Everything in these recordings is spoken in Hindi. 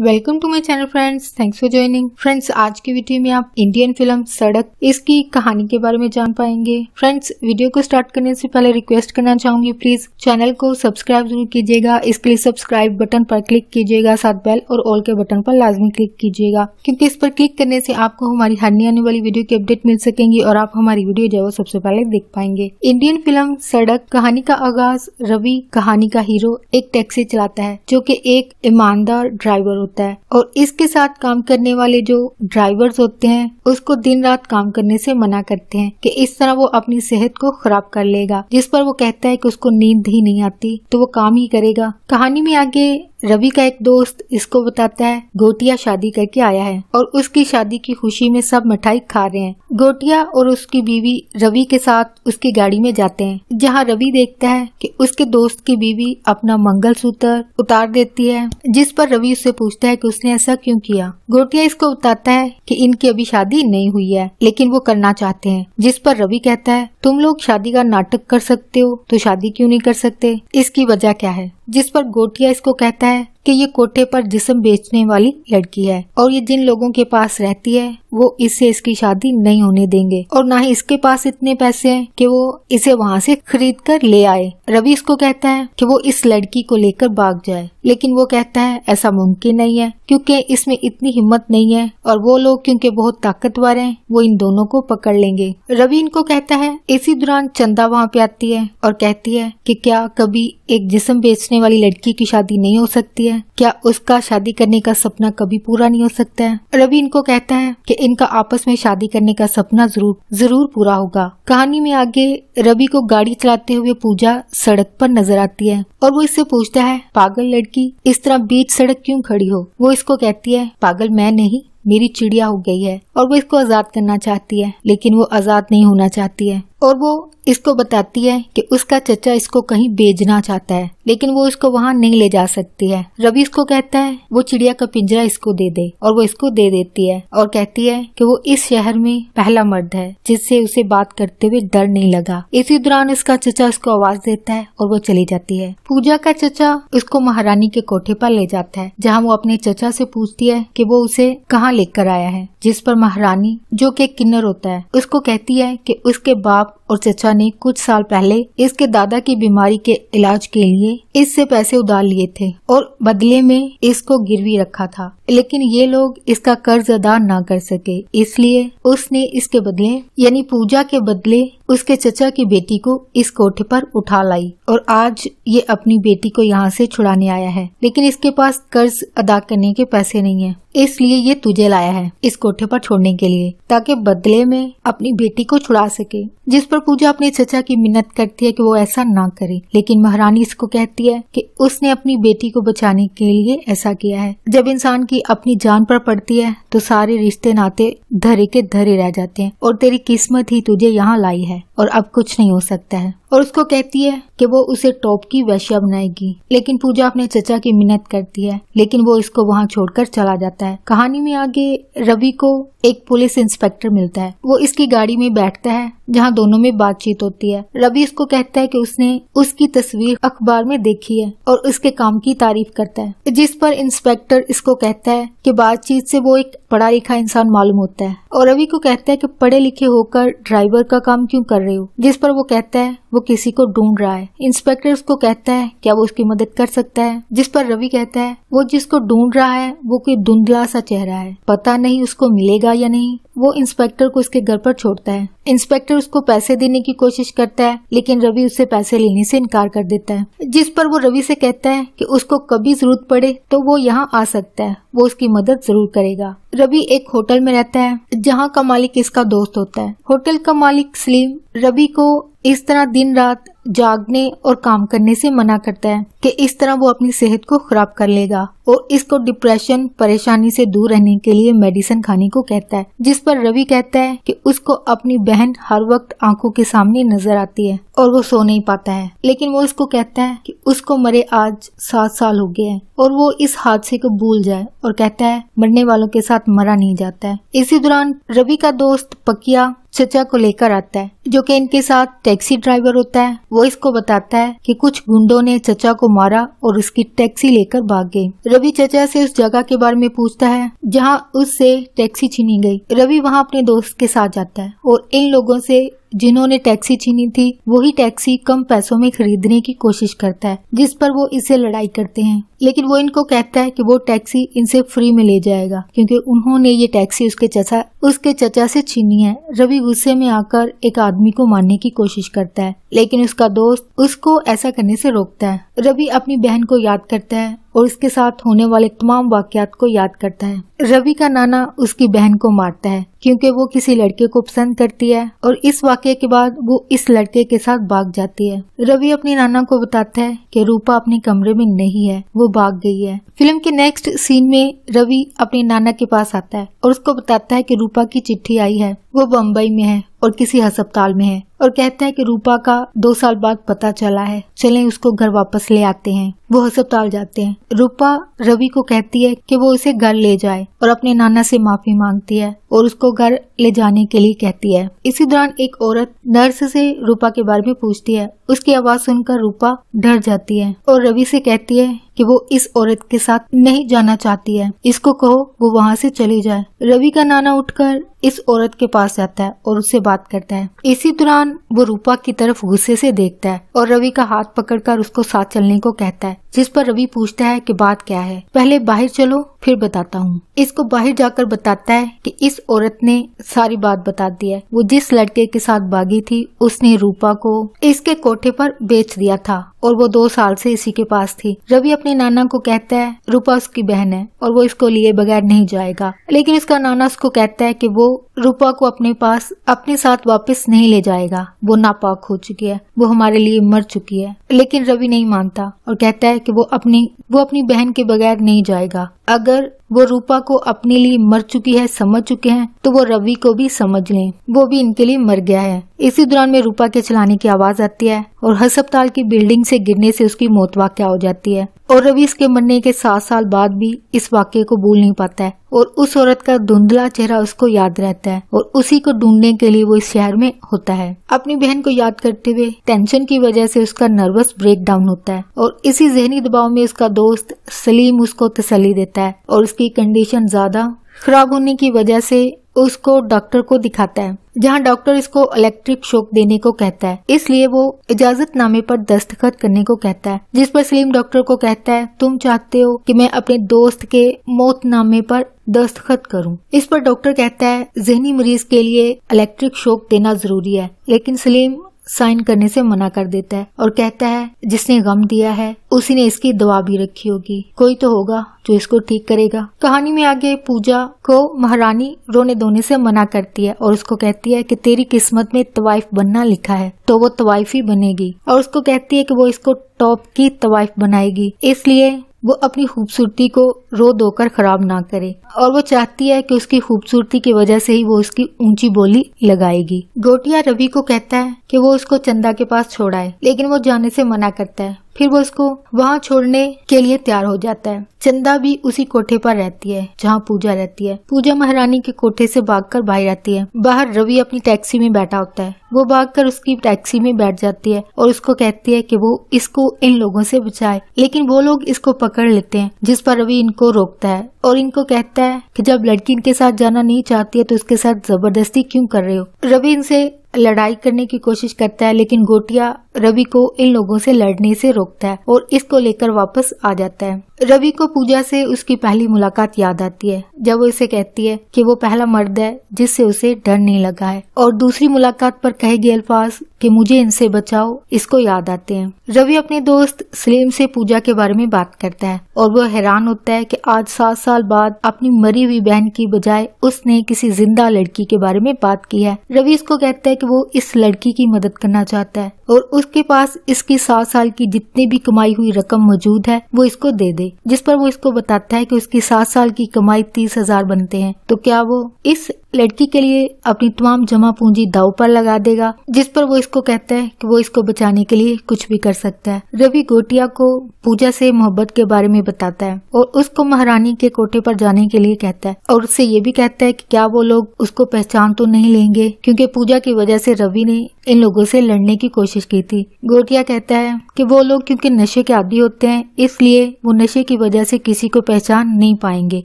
Welcome to my channel friends thanks for joining friends आज की वीडियो में आप इंडियन फिल्म सड़क इसकी कहानी के बारे में जान पाएंगे फ्रेंड्स वीडियो को स्टार्ट करने से पहले रिक्वेस्ट करना चाहूंगी प्लीज चैनल को सब्सक्राइब जरूर कीजिएगा इसके लिए सब्सक्राइब बटन पर क्लिक कीजिएगा साथ बेल और ऑल के बटन पर लाजमी क्लिक कीजिएगा क्योंकि इस पर क्लिक करने से आपको हमारी हरने आने वाली वीडियो की अपडेट मिल सकेंगी और आप हमारी वीडियो जो है सबसे पहले देख पाएंगे इंडियन फिल्म सड़क कहानी का आगाज रवि कहानी का हीरो एक टैक्सी चलाता है जो की एक ईमानदार ड्राइवर होता है और इसके साथ काम करने वाले जो ड्राइवर्स होते हैं उसको दिन रात काम करने से मना करते हैं कि इस तरह वो अपनी सेहत को खराब कर लेगा जिस पर वो कहता है कि उसको नींद ही नहीं आती तो वो काम ही करेगा कहानी में आगे रवि का एक दोस्त इसको बताता है गोटिया शादी करके आया है और उसकी शादी की खुशी में सब मिठाई खा रहे हैं गोटिया और उसकी बीवी रवि के साथ उसकी गाड़ी में जाते हैं जहाँ रवि देखता है कि उसके दोस्त की बीवी अपना मंगलसूत्र उतार देती है जिस पर रवि उससे पूछता है कि उसने ऐसा क्यों किया गोटिया इसको बताता है की इनकी अभी शादी नहीं हुई है लेकिन वो करना चाहते है जिस पर रवि कहता है तुम लोग शादी का नाटक कर सकते हो तो शादी क्यूँ नहीं कर सकते इसकी वजह क्या है जिस पर गोटिया इसको कहता है 在 कि ये कोठे पर जिसम बेचने वाली लड़की है और ये जिन लोगों के पास रहती है वो इससे इसकी शादी नहीं होने देंगे और ना ही इसके पास इतने पैसे हैं कि वो इसे वहाँ से खरीद कर ले आए रवि इसको कहता है कि वो इस लड़की को लेकर भाग जाए लेकिन वो कहता है ऐसा मुमकिन नहीं है क्योंकि इसमें इतनी हिम्मत नहीं है और वो लोग क्योंकि बहुत ताकतवर हैं वो इन दोनों को पकड़ लेंगे रवि इनको कहता है इसी दौरान चंदा वहाँ पे आती है और कहती है कि क्या कभी एक जिसम बेचने वाली लड़की की शादी नहीं हो सकती है हैं क्या उसका शादी करने का सपना कभी पूरा नहीं हो सकता है रवि इनको कहता है कि इनका आपस में शादी करने का सपना जरूर जरूर पूरा होगा कहानी में आगे रवि को गाड़ी चलाते हुए पूजा सड़क पर नजर आती है और वो इससे पूछता है पागल लड़की इस तरह बीच सड़क क्यूँ खड़ी हो वो इसको कहती है पागल मैं नहीं मेरी चिड़िया हो गई है और वो इसको आजाद करना चाहती है लेकिन वो आजाद नहीं होना चाहती है और वो इसको बताती है कि उसका चचा इसको कहीं बेचना चाहता है लेकिन वो इसको वहाँ नहीं ले जा सकती है रवि इसको कहता है वो चिड़िया का पिंजरा इसको दे दे और वो इसको दे देती है और कहती है कि वो इस शहर में पहला मर्द है जिससे उसे बात करते हुए डर नहीं लगा इसी दौरान इसका चचा उसको आवाज देता है और वो चली जाती है पूजा का चचा उसको महारानी के कोठे पर ले जाता है जहाँ वो अपने चचा से पूछती है की वो उसे कहाँ लेकर आया है जिस पर महारानी जो की किन्नर होता है उसको कहती है की उसके बाप बाप और चचा ने कुछ साल पहले इसके दादा की बीमारी के इलाज के लिए इससे पैसे उधार लिए थे और बदले में इसको गिरवी रखा था लेकिन ये लोग इसका कर्ज अदा ना कर सके इसलिए उसने इसके बदले यानी पूजा के बदले उसके चचा की बेटी को इस कोठे पर उठा लाई और आज ये अपनी बेटी को यहाँ से छुड़ाने आया है लेकिन इसके पास कर्ज अदा करने के पैसे नहीं है इसलिए ये तुझे लाया है इस कोठे पर छोड़ने के लिए ताकि बदले में अपनी बेटी को छुड़ा सके जिस पर पूजा अपने चचा की मिन्नत करती है कि वो ऐसा ना करे लेकिन महारानी इसको कहती है कि उसने अपनी बेटी को बचाने के लिए ऐसा किया है जब इंसान की अपनी जान पर पड़ती है तो सारे रिश्ते नाते धरे के धरे रह जाते हैं और तेरी किस्मत ही तुझे यहाँ लाई है है और अब कुछ नहीं हो सकता है और उसको कहती है कि वो उसे टॉप की वैश्या बनाएगी लेकिन पूजा अपने चचा की मिन्नत करती है लेकिन वो इसको वहाँ छोड़कर चला जाता है कहानी में आगे रवि को एक पुलिस इंस्पेक्टर मिलता है वो इसकी गाड़ी में बैठता है जहाँ दोनों में बातचीत होती है रवि इसको कहता है कि उसने उसकी तस्वीर अखबार में देखी है और उसके काम की तारीफ करता है जिस पर इंस्पेक्टर इसको कहता है कि बातचीत से वो एक पढ़ा लिखा इंसान मालूम होता है और रवि को कहता है कि पढ़े लिखे होकर ड्राइवर का काम क्यों कर रहे हो जिस पर वो कहता है वो किसी को ढूंढ रहा है इंस्पेक्टर उसको कहता है क्या वो उसकी मदद कर सकता है जिस पर रवि कहता है वो जिसको ढूंढ रहा है वो कोई धुंधला सा चेहरा है पता नहीं उसको मिलेगा या नहीं वो इंस्पेक्टर को उसके घर पर छोड़ता है इंस्पेक्टर उसको पैसे देने की कोशिश करता है लेकिन रवि उससे पैसे लेने से इनकार कर देता है जिस पर वो रवि से कहता है कि उसको कभी जरूरत पड़े तो वो यहाँ आ सकता है वो उसकी मदद जरूर करेगा रवि एक होटल में रहता है जहाँ का मालिक इसका दोस्त होता है होटल का मालिक सलीम रवि को इस तरह दिन रात जागने और काम करने से मना करता है कि इस तरह वो अपनी सेहत को खराब कर लेगा और इसको डिप्रेशन परेशानी से दूर रहने के लिए मेडिसिन खाने को कहता है जिस पर रवि कहता है कि उसको अपनी बहन हर वक्त आंखों के सामने नजर आती है और वो सो नहीं पाता है लेकिन वो इसको कहता है कि उसको मरे आज सात साल हो गए हैं और वो इस हादसे को भूल जाए और कहता है मरने वालों के साथ मरा नहीं जाता है इसी दौरान रवि का दोस्त पकिया चचा को लेकर आता है जो कि इनके साथ टैक्सी ड्राइवर होता है वो इसको बताता है कि कुछ गुंडों ने चचा को मारा और उसकी टैक्सी लेकर भाग गए रवि चचा से उस जगह के बारे में पूछता है जहां उससे टैक्सी छीनी गई रवि वहां अपने दोस्त के साथ जाता है और इन लोगों से जिन्होंने टैक्सी छीनी थी वही टैक्सी कम पैसों में खरीदने की कोशिश करता है जिस पर वो इससे लड़ाई करते हैं लेकिन वो इनको कहता है कि वो टैक्सी इनसे फ्री में ले जाएगा क्योंकि उन्होंने ये टैक्सी उसके चचा उसके चचा से छीनी है रवि गुस्से में आकर एक आदमी को मारने की कोशिश करता है लेकिन उसका दोस्त उसको ऐसा करने से रोकता है रवि अपनी बहन को याद करता है और उसके साथ होने वाले तमाम वाक्यात को याद करता है रवि का नाना उसकी बहन को मारता है क्योंकि वो किसी लड़के को पसंद करती है और इस वाक्य के बाद वो इस लड़के के साथ भाग जाती है रवि अपने नाना को बताता है कि रूपा अपने कमरे में नहीं है वो भाग गई है फिल्म के नेक्स्ट सीन में रवि अपने नाना के पास आता है और उसको बताता है की रूपा की चिट्ठी आई है वो बम्बई में है और किसी अस्पताल में है और कहता है कि रूपा का दो साल बाद पता चला है चलें उसको घर वापस ले आते हैं वो अस्पताल जाते हैं रूपा रवि को कहती है कि वो उसे घर ले जाए और अपने नाना से माफी मांगती है और उसको घर ले जाने के लिए कहती है इसी दौरान एक औरत नर्स से रूपा के बारे में पूछती है उसकी आवाज सुनकर रूपा डर जाती है और रवि से कहती है कि वो इस औरत के साथ नहीं जाना चाहती है इसको कहो वो वहाँ से चली जाए रवि का नाना उठकर इस औरत के पास जाता है और उससे बात करता है इसी दौरान दौरान वो रूपा की तरफ गुस्से से देखता है और रवि का हाथ पकड़कर उसको साथ चलने को कहता है जिस पर रवि पूछता है कि बात क्या है पहले बाहर चलो फिर बताता हूँ इसको बाहर जाकर बताता है कि इस औरत ने सारी बात बता दी है वो जिस लड़के के साथ भागी थी उसने रूपा को इसके कोठे पर बेच दिया था और वो दो साल से इसी के पास थी रवि अपने नाना को कहता है रूपा उसकी बहन है और वो इसको लिए बगैर नहीं जाएगा लेकिन इसका नाना उसको कहता है कि वो रूपा को अपने पास अपने साथ वापस नहीं ले जाएगा जिंदा वो नापाक हो चुकी है वो हमारे लिए मर चुकी है लेकिन रवि नहीं मानता और कहता है कि वो अपनी वो अपनी बहन के बगैर नहीं जाएगा अगर वो रूपा को अपने लिए मर चुकी है समझ चुके हैं तो वो रवि को भी समझ लें वो भी इनके लिए मर गया है इसी दौरान में रूपा के चलाने की आवाज आती है और हस्पताल की बिल्डिंग से गिरने से उसकी मौत वाक्य हो जाती है और रवि इसके मरने के सात साल बाद भी इस वाक्य को भूल नहीं पाता है और उस औरत का धुंधला चेहरा उसको याद रहता है और उसी को ढूंढने के लिए वो इस शहर में होता है अपनी बहन को याद करते हुए टेंशन की वजह से उसका नर्वस ब्रेकडाउन होता है और इसी जहनी दबाव में उसका दोस्त सलीम उसको तसली देता है जाता है और उसकी कंडीशन ज्यादा खराब होने की वजह से उसको डॉक्टर को दिखाता है जहां डॉक्टर इसको इलेक्ट्रिक शॉक देने को कहता है इसलिए वो इजाजत नामे पर दस्तखत करने को कहता है जिस पर सलीम डॉक्टर को कहता है तुम चाहते हो कि मैं अपने दोस्त के मौत नामे पर दस्तखत करूं। इस पर डॉक्टर कहता है जहनी मरीज के लिए इलेक्ट्रिक शॉक देना जरूरी है लेकिन सलीम साइन करने से मना कर देता है और कहता है जिसने गम दिया है उसी ने इसकी दवा भी रखी होगी कोई तो होगा जो इसको ठीक करेगा कहानी में आगे पूजा को महारानी रोने धोने से मना करती है और उसको कहती है कि तेरी किस्मत में तवाइफ बनना लिखा है तो वो तवाइफ ही बनेगी और उसको कहती है कि वो इसको टॉप की तवाइफ बनाएगी इसलिए वो अपनी खूबसूरती को रो धोकर खराब ना करे और वो चाहती है कि उसकी खूबसूरती की वजह से ही वो उसकी ऊंची बोली लगाएगी गोटिया रवि को कहता है कि वो उसको चंदा के पास छोड़ाए लेकिन वो जाने से मना करता है फिर वो उसको वहाँ छोड़ने के लिए तैयार हो जाता है चंदा भी उसी कोठे पर रहती है जहाँ पूजा रहती है पूजा महारानी के कोठे से भागकर बाहर रहती है बाहर रवि अपनी टैक्सी में बैठा होता है वो भागकर उसकी टैक्सी में बैठ जाती है और उसको कहती है कि वो इसको इन लोगों से बचाए लेकिन वो लोग इसको पकड़ लेते हैं जिस पर रवि इनको रोकता है और इनको कहता है कि जब लड़की इनके साथ जाना नहीं चाहती है तो उसके साथ जबरदस्ती क्यों कर रहे हो रवि इनसे लड़ाई करने की कोशिश करता है लेकिन गोटिया रवि को इन लोगों से लड़ने से रोकता है और इसको लेकर वापस आ जाता है रवि को पूजा से उसकी पहली मुलाकात याद आती है जब वो इसे कहती है कि वो पहला मर्द है जिससे उसे डर नहीं लगा है और दूसरी मुलाकात पर कहेगी अल्फाज कि मुझे इनसे बचाओ इसको याद आते हैं रवि अपने दोस्त सलीम से पूजा के बारे में बात करता है और वो हैरान होता है कि आज सात साल बाद अपनी मरी हुई बहन की बजाय उसने किसी जिंदा लड़की के बारे में बात की है रवि इसको कहता है कि वो इस लड़की की मदद करना चाहता है और उसके पास इसकी सात साल की जितनी भी कमाई हुई रकम मौजूद है वो इसको दे दे जिस पर वो इसको बताता है कि उसकी सात साल की कमाई तीस हजार बनते हैं तो क्या वो इस लड़की के लिए अपनी तमाम जमा पूंजी दाव पर लगा देगा जिस पर वो इसको कहता है कि वो इसको बचाने के लिए कुछ भी कर सकता है रवि गोटिया को पूजा से मोहब्बत के बारे में बताता है और उसको महारानी के कोठे पर जाने के लिए कहता है और उससे ये भी कहता है कि क्या वो लोग उसको पहचान तो नहीं लेंगे क्योंकि पूजा की वजह से रवि ने इन लोगों से लड़ने की कोशिश की थी गोटिया कहता है कि वो लोग क्योंकि नशे के आदि होते हैं इसलिए वो नशे की वजह से किसी को पहचान नहीं पाएंगे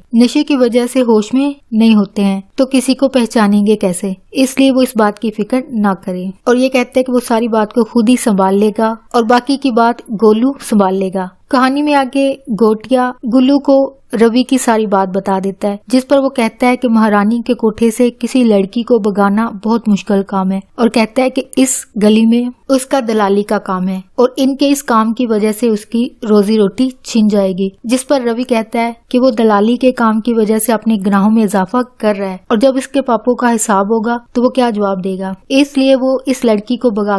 नशे की वजह से होश में नहीं होते हैं तो किसी किसी को पहचानेंगे कैसे इसलिए वो इस बात की फिक्र ना करें और ये कहते हैं कि वो सारी बात को खुद ही संभाल लेगा और बाकी की बात गोलू संभाल लेगा कहानी में आगे गोटिया गुल्लू को रवि की सारी बात बता देता है जिस पर वो कहता है कि महारानी के कोठे से किसी लड़की को भगाना बहुत मुश्किल काम है और कहता है कि इस गली में उसका दलाली का काम है और इनके इस काम की वजह से उसकी रोजी रोटी छिन जाएगी जिस पर रवि कहता है कि वो दलाली के काम की वजह से अपने ग्राहों में इजाफा कर रहा है और जब इसके पापों का हिसाब होगा तो वो क्या जवाब देगा इसलिए वो इस लड़की को भगा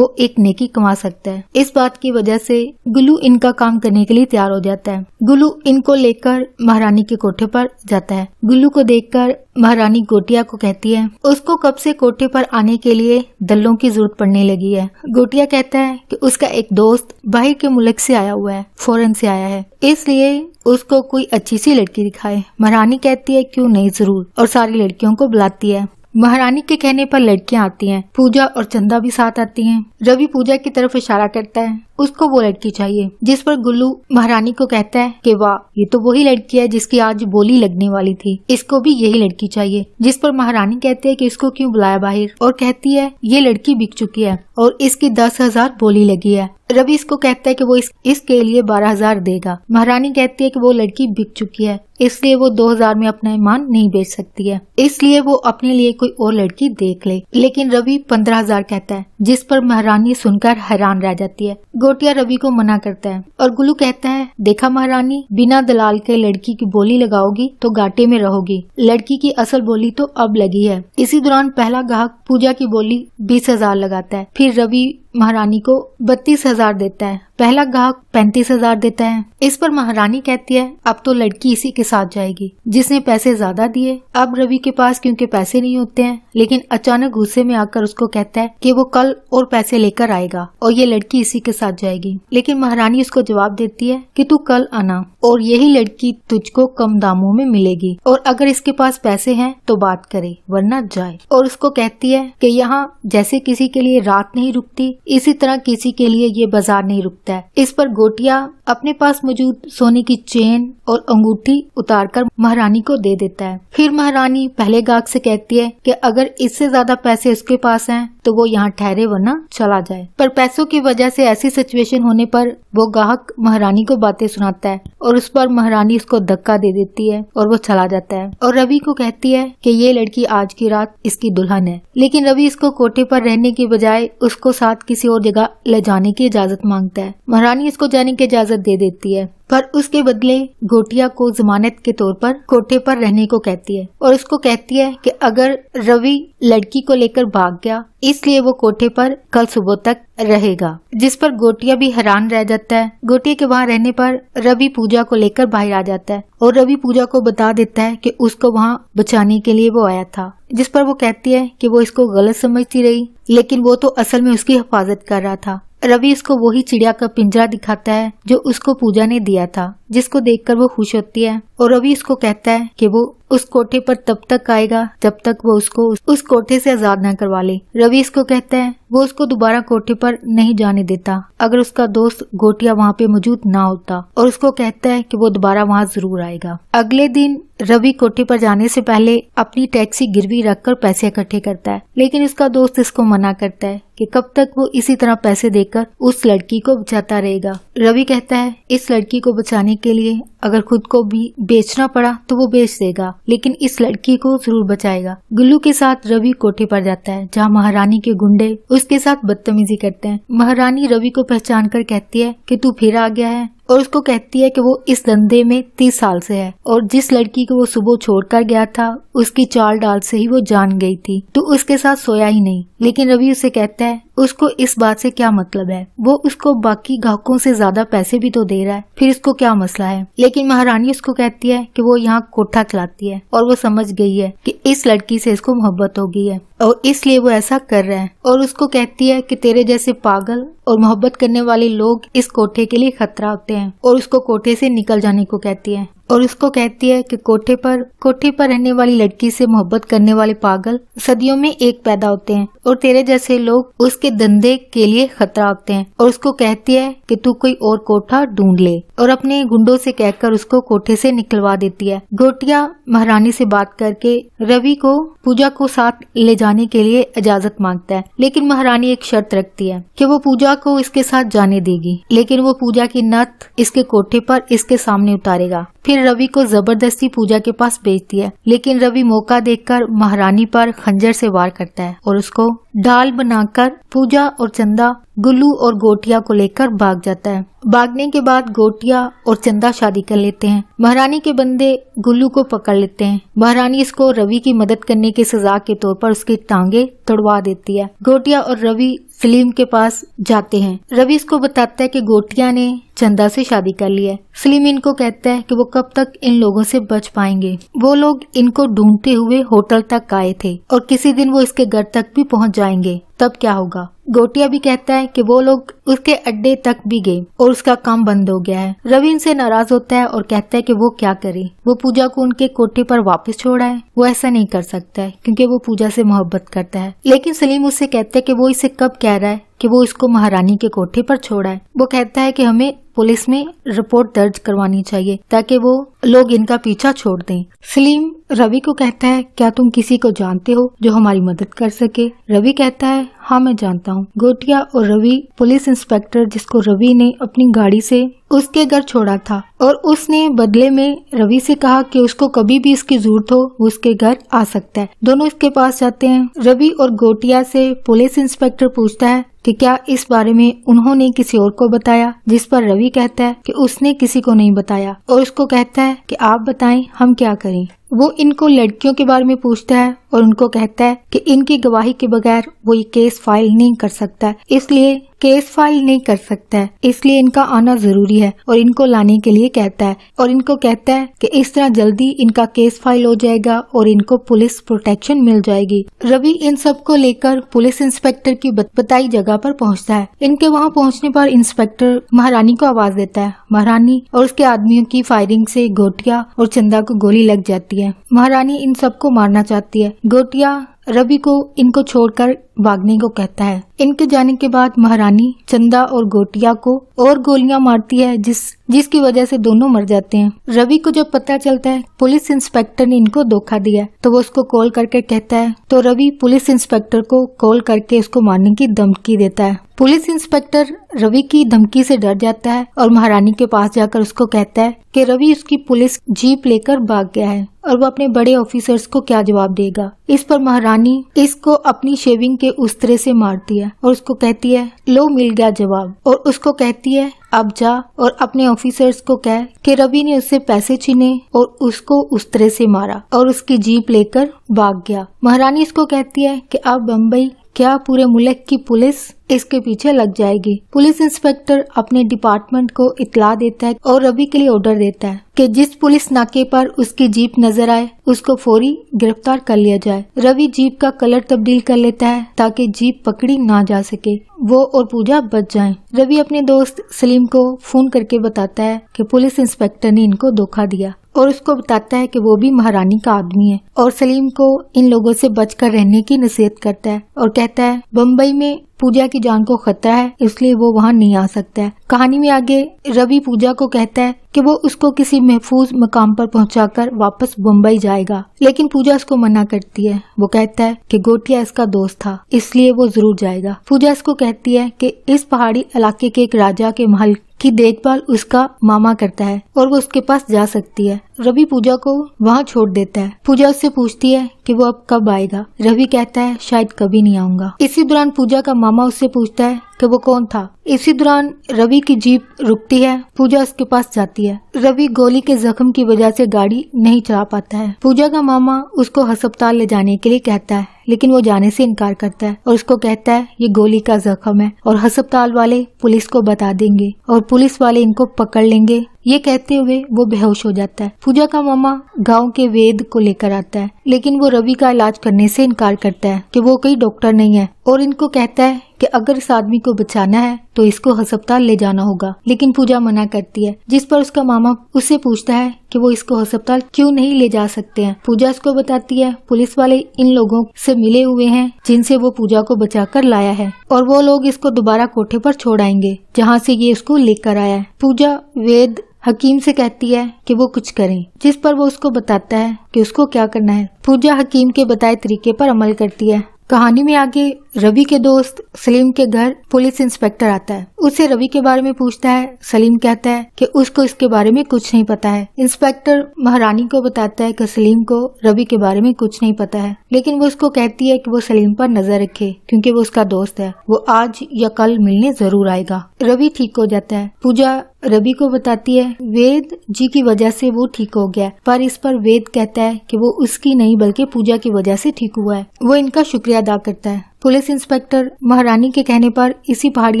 वो एक नेकी कमा सकता है इस बात की वजह से गुल्लू इनका काम करने के लिए तैयार हो जाता है गुलू इनको लेकर होकर महारानी के कोठे पर जाता है गुल्लू को देखकर महारानी गोटिया को कहती है उसको कब से कोठे पर आने के लिए दलों की जरूरत पड़ने लगी है गोटिया कहता है कि उसका एक दोस्त बाहर के मुल्क से आया हुआ है फॉरेन से आया है इसलिए उसको कोई अच्छी सी लड़की दिखाए महारानी कहती है क्यों नहीं जरूर और सारी लड़कियों को बुलाती है महारानी के कहने पर लड़कियां आती हैं पूजा और चंदा भी साथ आती हैं रवि पूजा की तरफ इशारा करता है उसको वो लड़की चाहिए जिस पर गुल्लू महारानी को कहता है कि वाह ये तो वही लड़की है जिसकी आज बोली लगने वाली थी इसको भी यही लड़की चाहिए जिस पर महारानी कहती है कि इसको क्यों बुलाया बाहर और कहती है ये लड़की बिक चुकी है और इसकी दस हजार बोली लगी है रवि इसको कहता है कि वो इस, इसके लिए बारह हजार देगा महारानी कहती है कि वो लड़की बिक चुकी है इसलिए वो दो हजार में अपना ईमान नहीं बेच सकती है इसलिए वो अपने लिए कोई और लड़की देख ले। लेकिन रवि पंद्रह हजार कहता है जिस पर महारानी सुनकर हैरान रह जाती है गोटिया रवि को मना करता है और गुल्लू कहता है देखा महारानी बिना दलाल के लड़की की बोली लगाओगी तो घाटे में रहोगी लड़की की असल बोली तो अब लगी है इसी दौरान पहला गाहक पूजा की बोली बीस हजार लगाता है फिर रवि महारानी को बत्तीस हजार देता है पहला ग्राहक पैंतीस हजार देता है इस पर महारानी कहती है अब तो लड़की इसी के साथ जाएगी जिसने पैसे ज्यादा दिए अब रवि के पास क्योंकि पैसे नहीं होते हैं लेकिन अचानक गुस्से में आकर उसको कहता है कि वो कल और पैसे लेकर आएगा और ये लड़की इसी के साथ जाएगी लेकिन महारानी उसको जवाब देती है की तू कल आना और यही लड़की तुझको कम दामों में मिलेगी और अगर इसके पास पैसे है तो बात करे वरना जाए और उसको कहती है की यहाँ जैसे किसी के लिए रात नहीं रुकती इसी तरह किसी के लिए ये बाजार नहीं रुकता है इस पर गोटिया अपने पास मौजूद सोने की चेन और अंगूठी उतारकर महारानी को दे देता है फिर महारानी पहले गाहक से कहती है कि अगर इससे ज्यादा पैसे उसके पास हैं तो वो यहाँ ठहरे वरना चला जाए पर पैसों की वजह से ऐसी सिचुएशन होने पर वो गाहक महारानी को बातें सुनाता है और उस पर महारानी उसको धक्का दे देती है और वो चला जाता है और रवि को कहती है की ये लड़की आज की रात इसकी दुल्हन है लेकिन रवि इसको कोठे पर रहने की बजाय उसको साथ किसी और जगह ले जाने की इजाजत मांगता है महारानी इसको जाने की इजाजत दे देती है पर उसके बदले गोटिया को जमानत के तौर पर कोठे पर रहने को कहती है और उसको कहती है कि अगर रवि लड़की को लेकर भाग गया इसलिए वो कोठे पर कल सुबह तक रहेगा जिस पर गोटिया भी हैरान रह जाता है गोटिया के वहाँ रहने पर रवि पूजा को लेकर बाहर आ जाता है और रवि पूजा को बता देता है कि उसको वहाँ बचाने के लिए वो आया था जिस पर वो कहती है कि वो इसको गलत समझती रही लेकिन वो तो असल में उसकी हिफाजत कर रहा था रवि उसको वही चिड़िया का पिंजरा दिखाता है जो उसको पूजा ने दिया था जिसको देखकर वो खुश होती है और रवि उसको कहता है कि वो उस कोठे पर तब तक आएगा जब तक वो उसको उस कोठे से आजाद न करवा ले रवि इसको कहता है वो उसको दोबारा कोठे पर नहीं जाने देता अगर उसका दोस्त गोटिया वहाँ पे मौजूद ना होता और उसको कहता है कि वो दोबारा वहाँ जरूर आएगा अगले दिन रवि कोठे पर जाने से पहले अपनी टैक्सी गिरवी रखकर पैसे इकट्ठे करता है लेकिन उसका दोस्त इसको मना करता है कि कब तक वो इसी तरह पैसे देकर उस लड़की को बचाता रहेगा रवि कहता है इस लड़की को बचाने के लिए अगर खुद को भी बेचना पड़ा तो वो बेच देगा लेकिन इस लड़की को जरूर बचाएगा गुल्लू के साथ रवि कोठे पर जाता है जहाँ महारानी के गुंडे उसके साथ बदतमीजी करते हैं महारानी रवि को पहचान कर कहती है की तू फिर आ गया है और उसको कहती है कि वो इस धंधे में तीस साल से है और जिस लड़की को वो सुबह छोड़कर गया था उसकी चाल डाल से ही वो जान गई थी तो उसके साथ सोया ही नहीं लेकिन रवि उसे कहता है उसको इस बात से क्या मतलब है वो उसको बाकी ग्राहकों से ज्यादा पैसे भी तो दे रहा है फिर इसको क्या मसला है लेकिन महारानी उसको कहती है कि वो यहाँ कोठा खिलाती है और वो समझ गई है कि इस लड़की से इसको मोहब्बत हो गई है और इसलिए वो ऐसा कर रहे हैं और उसको कहती है कि तेरे जैसे पागल और मोहब्बत करने वाले लोग इस कोठे के लिए खतरा होते हैं और उसको कोठे से निकल जाने को कहती है और उसको कहती है कि कोठे पर कोठे पर रहने वाली लड़की से मोहब्बत करने वाले पागल सदियों में एक पैदा होते हैं और तेरे जैसे लोग उसके धंधे के लिए खतरा होते हैं और उसको कहती है कि तू कोई और कोठा ढूंढ ले और अपने गुंडों से कहकर उसको कोठे से निकलवा देती है गोटिया महारानी से बात करके रवि को पूजा को साथ ले जाने के लिए इजाजत मांगता है लेकिन महारानी एक शर्त रखती है की वो पूजा को इसके साथ जाने देगी लेकिन वो पूजा की नत इसके कोठे पर इसके सामने उतारेगा फिर रवि को जबरदस्ती पूजा के पास बेचती है लेकिन रवि मौका देखकर महारानी पर खंजर से वार करता है और उसको ढाल बनाकर पूजा और चंदा गुल्लू और गोटिया को लेकर भाग जाता है भागने के बाद गोटिया और चंदा शादी कर लेते हैं महारानी के बंदे गुल्लू को पकड़ लेते हैं महारानी इसको रवि की मदद करने की सजा के तौर पर उसकी टांगे तोड़वा देती है गोटिया और रवि सलीम के पास जाते हैं रवि इसको बताता है कि गोटिया ने चंदा से शादी कर लिया है सलीम इनको कहता है कि वो कब तक इन लोगों से बच पाएंगे वो लोग इनको ढूंढते हुए होटल तक आए थे और किसी दिन वो इसके घर तक भी पहुंच जाएंगे तब क्या होगा गोटिया भी कहता है कि वो लोग उसके अड्डे तक भी गए और उसका काम बंद हो गया है रवि इनसे नाराज होता है और कहता है कि वो क्या करे वो पूजा को उनके कोठे पर वापस छोड़ा है वो ऐसा नहीं कर सकता है क्योंकि वो पूजा से मोहब्बत करता है लेकिन सलीम उससे कहते हैं कि वो इसे कब कह रहा है कि वो इसको महारानी के कोठे पर छोड़ा है वो कहता है कि हमें पुलिस में रिपोर्ट दर्ज करवानी चाहिए ताकि वो लोग इनका पीछा छोड़ दें सलीम रवि को कहता है क्या तुम किसी को जानते हो जो हमारी मदद कर सके रवि कहता है हाँ मैं जानता हूँ गोटिया और रवि पुलिस इंस्पेक्टर जिसको रवि ने अपनी गाड़ी से उसके घर छोड़ा था और उसने बदले में रवि से कहा कि उसको कभी भी इसकी जरूरत हो उसके घर आ सकता है दोनों इसके पास जाते हैं रवि और गोटिया से पुलिस इंस्पेक्टर पूछता है कि क्या इस बारे में उन्होंने किसी और को बताया जिस पर रवि कहता है कि उसने किसी को नहीं बताया और उसको कहता है कि आप बताएं हम क्या करें वो इनको लड़कियों के बारे में पूछता है और उनको कहता है कि इनकी गवाही के बगैर वो ये केस फाइल नहीं कर सकता इसलिए केस फाइल नहीं कर सकता है इसलिए इनका आना जरूरी है और इनको लाने के लिए कहता है और इनको कहता है कि इस तरह जल्दी इनका केस फाइल हो जाएगा और इनको पुलिस प्रोटेक्शन मिल जाएगी रवि इन सब को लेकर पुलिस इंस्पेक्टर की बताई जगह पर पहुंचता है इनके वहां पहुंचने पर इंस्पेक्टर महारानी को आवाज देता है महारानी और उसके आदमियों की फायरिंग से गोटिया और चंदा को गोली लग जाती है महारानी इन सबको मारना चाहती है गोटिया रवि को इनको छोड़कर भागने को कहता है इनके जाने के बाद महारानी चंदा और गोटिया को और गोलियां मारती है जिस जिसकी वजह से दोनों मर जाते हैं रवि को जब पता चलता है पुलिस इंस्पेक्टर ने इनको धोखा दिया तो वो उसको कॉल करके कहता है तो रवि पुलिस इंस्पेक्टर को कॉल करके उसको मारने की धमकी देता है पुलिस इंस्पेक्टर रवि की धमकी से डर जाता है और महारानी के पास जाकर उसको कहता है कि रवि उसकी पुलिस जीप लेकर भाग गया है और वो अपने बड़े ऑफिसर्स को क्या जवाब देगा इस पर महारानी इसको अपनी शेविंग के उस तरह से मार दिया और उसको कहती है लो मिल गया जवाब और उसको कहती है अब जा और अपने ऑफिसर्स को कह कि रवि ने उससे पैसे छीने और उसको उस तरह से मारा और उसकी जीप लेकर भाग गया महारानी इसको कहती है कि अब बम्बई क्या पूरे मुल्क की पुलिस इसके पीछे लग जाएगी पुलिस इंस्पेक्टर अपने डिपार्टमेंट को इतला देता है और रवि के लिए ऑर्डर देता है कि जिस पुलिस नाके पर उसकी जीप नजर आए उसको फौरी गिरफ्तार कर लिया जाए रवि जीप का कलर तब्दील कर लेता है ताकि जीप पकड़ी ना जा सके वो और पूजा बच जाएं। रवि अपने दोस्त सलीम को फोन करके बताता है कि पुलिस इंस्पेक्टर ने इनको धोखा दिया और उसको बताता है कि वो भी महारानी का आदमी है और सलीम को इन लोगों से बचकर रहने की नसीहत करता है और कहता है बम्बई में पूजा की जान को खतरा है इसलिए वो वहाँ नहीं आ सकता है कहानी में आगे रवि पूजा को कहता है कि वो उसको किसी महफूज मकाम पर पहुंचाकर वापस बम्बई जाएगा लेकिन पूजा उसको मना करती है वो कहता है कि गोटिया इसका दोस्त था इसलिए वो जरूर जाएगा पूजा इसको कहती है कि इस पहाड़ी इलाके के एक राजा के महल की देखभाल उसका मामा करता है और वो उसके पास जा सकती है रवि पूजा को वहाँ छोड़ देता है पूजा उससे पूछती है कि वो अब कब आएगा रवि कहता है शायद कभी नहीं आऊंगा इसी दौरान पूजा का मामा उससे पूछता है कि वो कौन था इसी दौरान रवि की जीप रुकती है पूजा उसके पास जाती है रवि गोली के जख्म की वजह से गाड़ी नहीं चला पाता है पूजा का मामा उसको अस्पताल ले जाने के लिए कहता है लेकिन वो जाने से इनकार करता है और उसको कहता है ये गोली का जख्म है और अस्पताल वाले पुलिस को बता देंगे और पुलिस वाले इनको पकड़ लेंगे ये कहते हुए वो बेहोश हो जाता है पूजा का मामा गाँव के वेद को लेकर आता है लेकिन वो रवि का इलाज करने से इनकार करता है कि वो कोई डॉक्टर नहीं है और इनको कहता है कि अगर इस आदमी को बचाना है तो इसको अस्पताल ले जाना होगा लेकिन पूजा मना करती है जिस पर उसका मामा उससे पूछता है कि वो इसको अस्पताल क्यों नहीं ले जा सकते हैं पूजा इसको बताती है पुलिस वाले इन लोगों से मिले हुए हैं जिनसे वो पूजा को बचाकर लाया है और वो लोग इसको दोबारा कोठे पर छोड़ाएंगे जहाँ से ये इसको लेकर आया है पूजा वेद हकीम से कहती है कि वो कुछ करें जिस पर वो उसको बताता है कि उसको क्या करना है पूजा हकीम के बताए तरीके पर अमल करती है कहानी में आगे रवि के दोस्त सलीम के घर पुलिस इंस्पेक्टर आता है उसे रवि के बारे में पूछता है सलीम कहता है कि उसको इसके बारे में कुछ नहीं पता है इंस्पेक्टर महारानी को बताता है कि सलीम को रवि के बारे में कुछ नहीं पता है लेकिन वो उसको कहती है कि वो सलीम पर नजर रखे क्योंकि वो उसका दोस्त है वो आज या कल मिलने जरूर आएगा रवि ठीक हो जाता है पूजा रवि को बताती है वेद जी की वजह से वो ठीक हो गया पर इस पर वेद कहता है कि वो उसकी नहीं बल्कि पूजा की वजह से ठीक हुआ है वो इनका शुक्रिया अदा करता है पुलिस इंस्पेक्टर महारानी के कहने पर इसी पहाड़ी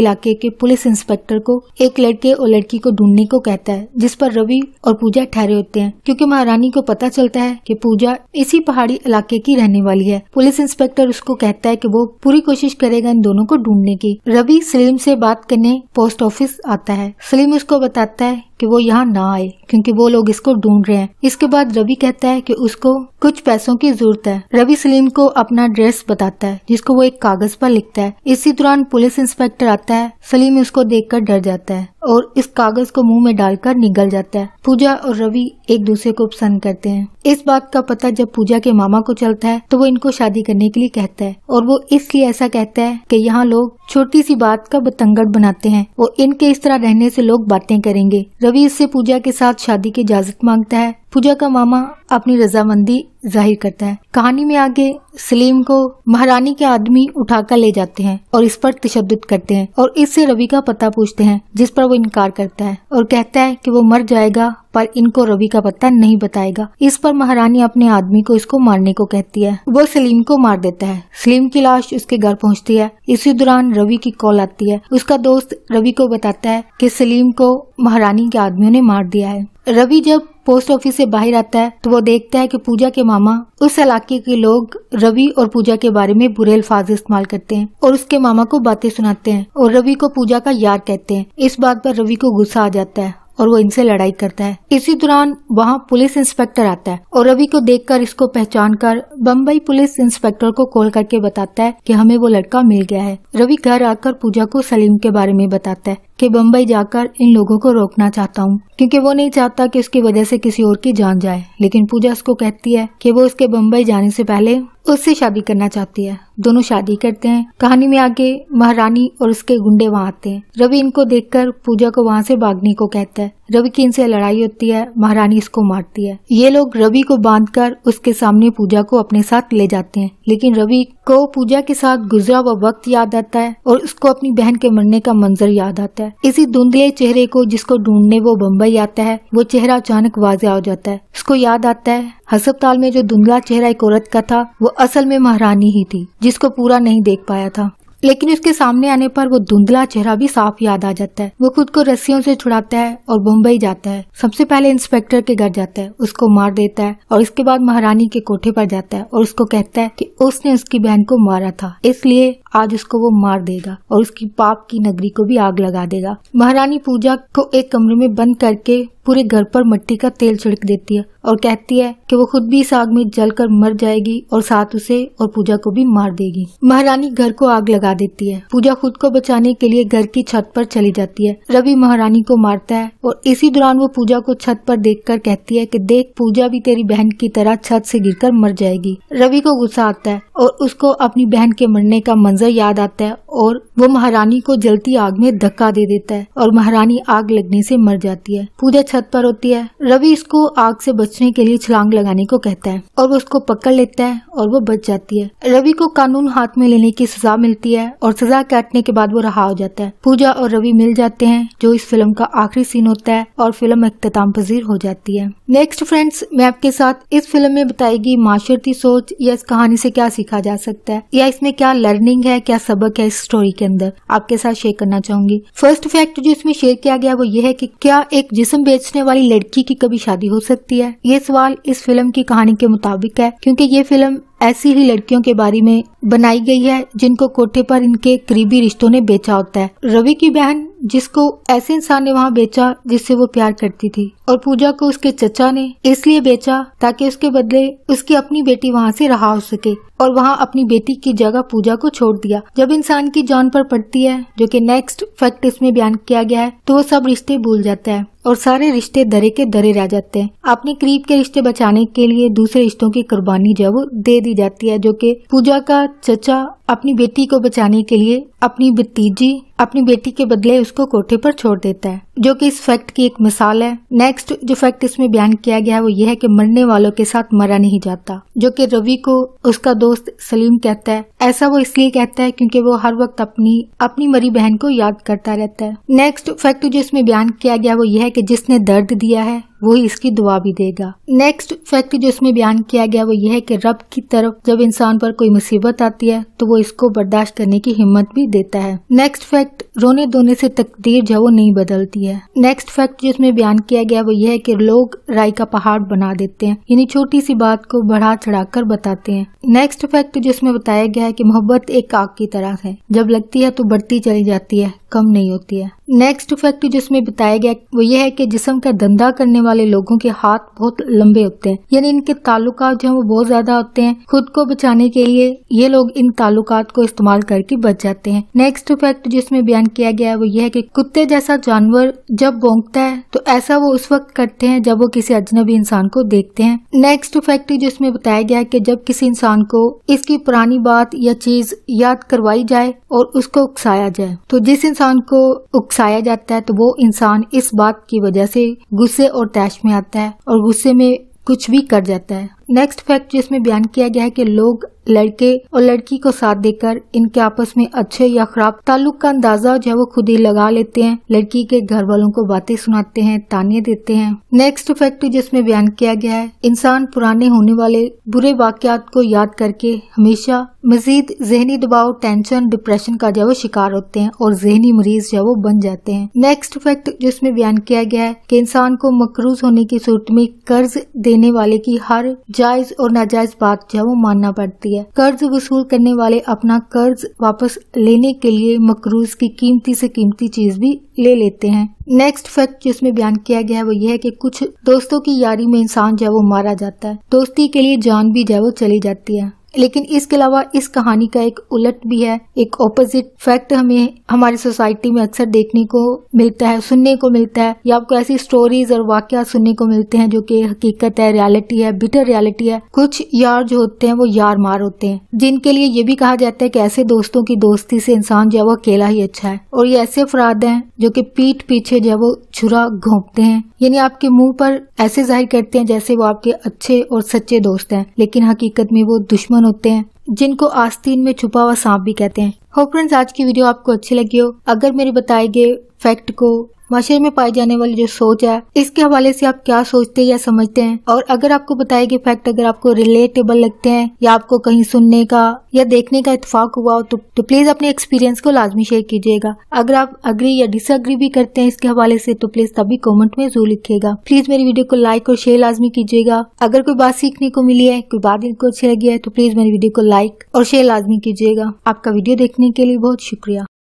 इलाके के पुलिस इंस्पेक्टर को एक लड़के और लड़की को ढूंढने को कहता है जिस पर रवि और पूजा ठहरे होते हैं क्योंकि महारानी को पता चलता है कि पूजा इसी पहाड़ी इलाके की रहने वाली है पुलिस इंस्पेक्टर उसको कहता है कि वो पूरी कोशिश करेगा इन दोनों को ढूंढने की रवि सलीम से बात करने पोस्ट ऑफिस आता है सलीम उसको बताता है कि वो यहाँ ना आए क्योंकि वो लोग इसको ढूंढ रहे हैं इसके बाद रवि कहता है कि उसको कुछ पैसों की जरूरत है रवि सलीम को अपना ड्रेस बताता है जिसको वो एक कागज पर लिखता है इसी दौरान पुलिस इंस्पेक्टर आता है सलीम उसको देखकर डर जाता है और इस कागज को मुंह में डालकर निगल जाता है पूजा और रवि एक दूसरे को पसंद करते हैं इस बात का पता जब पूजा के मामा को चलता है तो वो इनको शादी करने के लिए कहता है और वो इसलिए ऐसा कहता है कि यहाँ लोग छोटी सी बात का बतंगड़ बनाते हैं वो इनके इस तरह रहने से लोग बातें करेंगे रवि इससे पूजा के साथ शादी की इजाजत मांगता है पूजा का मामा अपनी रजामंदी जाहिर करता है कहानी में आगे सलीम को महारानी के आदमी उठाकर ले जाते हैं और इस पर तशद करते हैं और इससे रवि का पता पूछते हैं जिस पर वो इनकार करता है और कहता है कि वो मर जाएगा पर इनको रवि का पता नहीं बताएगा इस पर महारानी अपने आदमी को इसको मारने को कहती है वो सलीम को मार देता है सलीम की लाश उसके घर पहुँचती है इसी दौरान रवि की कॉल आती है उसका दोस्त रवि को बताता है की सलीम को महारानी के आदमियों ने मार दिया है रवि जब पोस्ट ऑफिस से बाहर आता है तो वो देखता है कि पूजा के मामा उस इलाके के लोग रवि और पूजा के बारे में बुरे अल्फाज इस्तेमाल करते हैं और उसके मामा को बातें सुनाते हैं और रवि को पूजा का यार कहते हैं इस बात पर रवि को गुस्सा आ जाता है और वो इनसे लड़ाई करता है इसी दौरान वहाँ पुलिस इंस्पेक्टर आता है और रवि को कर इसको पहचान कर बम्बई पुलिस इंस्पेक्टर को कॉल करके बताता है की हमें वो लड़का मिल गया है रवि घर आकर पूजा को सलीम के बारे में बताता है कि बम्बई जाकर इन लोगों को रोकना चाहता हूँ क्योंकि वो नहीं चाहता कि उसकी वजह से किसी और की जान जाए लेकिन पूजा उसको कहती है कि वो उसके बम्बई जाने से पहले उससे शादी करना चाहती है दोनों शादी करते हैं कहानी में आगे महारानी और उसके गुंडे वहाँ आते हैं रवि इनको देखकर पूजा को वहाँ से भागने को कहता है रवि की इनसे लड़ाई होती है महारानी इसको मारती है ये लोग रवि को बांधकर उसके सामने पूजा को अपने साथ ले जाते हैं लेकिन रवि को पूजा के साथ गुजरा हुआ वक्त याद आता है और उसको अपनी बहन के मरने का मंजर याद आता है इसी धुंधले चेहरे को जिसको ढूंढने वो बम्बई आता है वो चेहरा अचानक वाजिया हो जाता है उसको याद आता है हस्पताल में जो धुंधला चेहरा एक औरत का था वो असल में महारानी ही थी जिसको पूरा नहीं देख पाया था लेकिन उसके सामने आने पर वो धुंधला चेहरा भी साफ याद आ जाता है वो खुद को रस्सियों से छुड़ाता है और मुंबई जाता है सबसे पहले इंस्पेक्टर के घर जाता है उसको मार देता है और इसके बाद महारानी के कोठे पर जाता है और उसको कहता है कि उसने उसकी बहन को मारा था इसलिए आज उसको वो मार देगा और उसकी पाप की नगरी को भी आग लगा देगा महारानी पूजा को एक कमरे में बंद करके पूरे घर पर मट्टी का तेल छिड़क देती है और कहती है कि वो खुद भी इस आग में जलकर मर जाएगी और साथ उसे और पूजा को भी मार देगी महारानी घर को आग लगा देती है पूजा खुद को बचाने के लिए घर की छत पर चली जाती है रवि महारानी को मारता है और इसी दौरान वो पूजा को छत पर देखकर कहती है कि देख पूजा भी तेरी बहन की तरह छत से गिरकर मर जाएगी रवि को गुस्सा आता है और उसको अपनी बहन के मरने का मंजर याद आता है और वो महारानी को जलती आग में धक्का दे देता है और महारानी आग लगने से मर जाती है पूजा छत छत पर होती है रवि इसको आग से बचने के लिए छलांग लगाने को कहता है और वो उसको पकड़ लेता है और वो बच जाती है रवि को कानून हाथ में लेने की सजा मिलती है और सजा काटने के बाद वो रहा हो जाता है पूजा और रवि मिल जाते हैं जो इस फिल्म का आखिरी सीन होता है और फिल्म अख्ताम पजीर हो जाती है नेक्स्ट फ्रेंड्स मैं आपके साथ इस फिल्म में बताएगी माशरती सोच या इस कहानी से क्या सीखा जा सकता है या इसमें क्या लर्निंग है क्या सबक है इस स्टोरी के अंदर आपके साथ शेयर करना चाहूंगी फर्स्ट फैक्ट जो इसमें शेयर किया गया वो ये है की क्या एक जिसम बेच बेचने वाली लड़की की कभी शादी हो सकती है ये सवाल इस फिल्म की कहानी के मुताबिक है क्योंकि ये फिल्म ऐसी ही लड़कियों के बारे में बनाई गई है जिनको कोठे पर इनके करीबी रिश्तों ने बेचा होता है रवि की बहन जिसको ऐसे इंसान ने वहाँ बेचा जिससे वो प्यार करती थी और पूजा को उसके चचा ने इसलिए बेचा ताकि उसके बदले उसकी अपनी बेटी वहाँ से रहा हो सके और वहाँ अपनी बेटी की जगह पूजा को छोड़ दिया जब इंसान की जान पर पड़ती है जो कि नेक्स्ट फैक्ट इसमें बयान किया गया है तो वो सब रिश्ते भूल जाता है और सारे रिश्ते दरे के दरे रह जाते हैं अपने करीब के रिश्ते बचाने के लिए दूसरे रिश्तों की कुर्बानी जो दे दी दी जाती है जो कि पूजा का चचा अपनी बेटी को बचाने के लिए अपनी भतीजी अपनी बेटी के बदले उसको कोठे पर छोड़ देता है जो कि इस फैक्ट की एक मिसाल है नेक्स्ट जो फैक्ट इसमें बयान किया गया है वो ये है कि मरने वालों के साथ मरा नहीं जाता जो कि रवि को उसका दोस्त सलीम कहता है ऐसा वो इसलिए कहता है क्योंकि वो हर वक्त अपनी अपनी मरी बहन को याद करता रहता है नेक्स्ट फैक्ट जो इसमें बयान किया गया वो यह है की जिसने दर्द दिया है वही इसकी दुआ भी देगा नेक्स्ट फैक्ट जो इसमें बयान किया गया वो ये है कि रब की तरफ जब इंसान पर कोई मुसीबत आती है तो वो इसको बर्दाश्त करने की हिम्मत भी देता है नेक्स्ट फैक्ट फैक्ट रोने धोने से तकदीर जो वो नहीं बदलती है नेक्स्ट फैक्ट जिसमें बयान किया गया वो यह है कि लोग राय का पहाड़ बना देते हैं यानी छोटी सी बात को बढ़ा चढ़ा कर बताते हैं नेक्स्ट फैक्ट जिसमें बताया गया है कि मोहब्बत एक आग की तरह है जब लगती है तो बढ़ती चली जाती है कम नहीं होती है नेक्स्ट फैक्ट जिसमें बताया गया वो ये है कि जिसम का धंधा करने वाले लोगों के हाथ बहुत लंबे होते हैं यानी इनके ताल्लुकात जो है वो बहुत ज्यादा होते हैं खुद को बचाने के लिए ये लोग इन ताल्लुकात को इस्तेमाल करके बच जाते हैं नेक्स्ट फैक्ट जिसमें बयान किया गया है वो ये है की कुत्ते जैसा जानवर जब बोंगता है तो ऐसा वो उस वक्त करते हैं जब वो किसी अजनबी इंसान को देखते हैं नेक्स्ट फैक्ट जिसमें बताया गया है की जब किसी इंसान को इसकी पुरानी बात या चीज याद करवाई जाए और उसको उकसाया जाए तो जिस इंसान इंसान को उकसाया जाता है तो वो इंसान इस बात की वजह से गुस्से और तैश में आता है और गुस्से में कुछ भी कर जाता है नेक्स्ट फैक्ट जिसमें बयान किया गया है कि लोग लड़के और लड़की को साथ देकर इनके आपस में अच्छे या खराब ताल्लुक का अंदाजा जो है वो खुद ही लगा लेते हैं लड़की के घर वालों को बातें सुनाते हैं ताने देते हैं नेक्स्ट फैक्ट जिसमें बयान किया गया है इंसान पुराने होने वाले बुरे वाक्यात को याद करके हमेशा मजीद जहनी दबाव टेंशन डिप्रेशन का जो वो शिकार होते हैं और जहनी मरीज जो वो बन जाते हैं नेक्स्ट फैक्ट जिसमें बयान किया गया है की इंसान को मकरूज होने की सूरत में कर्ज देने वाले की हर जायज और नाजायज बात जो वो मानना पड़ती है कर्ज वसूल करने वाले अपना कर्ज वापस लेने के लिए मकरूज की कीमती से कीमती चीज भी ले लेते हैं नेक्स्ट फैक्ट जिसमें बयान किया गया है वो ये है कि कुछ दोस्तों की यारी में इंसान जो है वो मारा जाता है दोस्ती के लिए जान भी जो है वो चली जाती है लेकिन इसके अलावा इस कहानी का एक उलट भी है एक ऑपोजिट फैक्ट हमें हमारी सोसाइटी में अक्सर देखने को मिलता है सुनने को मिलता है या आपको ऐसी स्टोरीज और वाक्य सुनने को मिलते हैं जो कि हकीकत है रियलिटी है बिटर रियलिटी है कुछ यार जो होते हैं वो यार मार होते हैं जिनके लिए ये भी कहा जाता है कि ऐसे दोस्तों की दोस्ती से इंसान जो है वो अकेला ही अच्छा है और ये ऐसे अफराद हैं जो कि पीठ पीछे जो है वो छुरा घोंपते हैं यानी आपके मुंह पर ऐसे जाहिर करते हैं जैसे वो आपके अच्छे और सच्चे दोस्त हैं लेकिन हकीकत में वो दुश्मन दुश्मन होते हैं जिनको आस्तीन में छुपा हुआ सांप भी कहते हैं हो फ्रेंड्स आज की वीडियो आपको अच्छी लगी हो अगर मेरे बताए गए फैक्ट को माशरे में पाए जाने वाली जो सोच है इसके हवाले से आप क्या सोचते हैं या समझते हैं और अगर आपको बताए गए फैक्ट अगर आपको रिलेटेबल लगते हैं या आपको कहीं सुनने का या देखने का इतफाक हुआ हो तो, तो प्लीज अपने एक्सपीरियंस को लाजमी शेयर कीजिएगा अगर आप अग्री या डिसअग्री भी करते हैं इसके हवाले से तो प्लीज तभी कॉमेंट में जरूर लिखेगा प्लीज मेरी वीडियो को लाइक और शेयर लाजमी कीजिएगा अगर कोई बात सीखने को मिली है कोई बात इनको अच्छी लगी है तो प्लीज मेरी वीडियो को लाइक और शेयर लाजमी कीजिएगा आपका वीडियो देखने के लिए बहुत शुक्रिया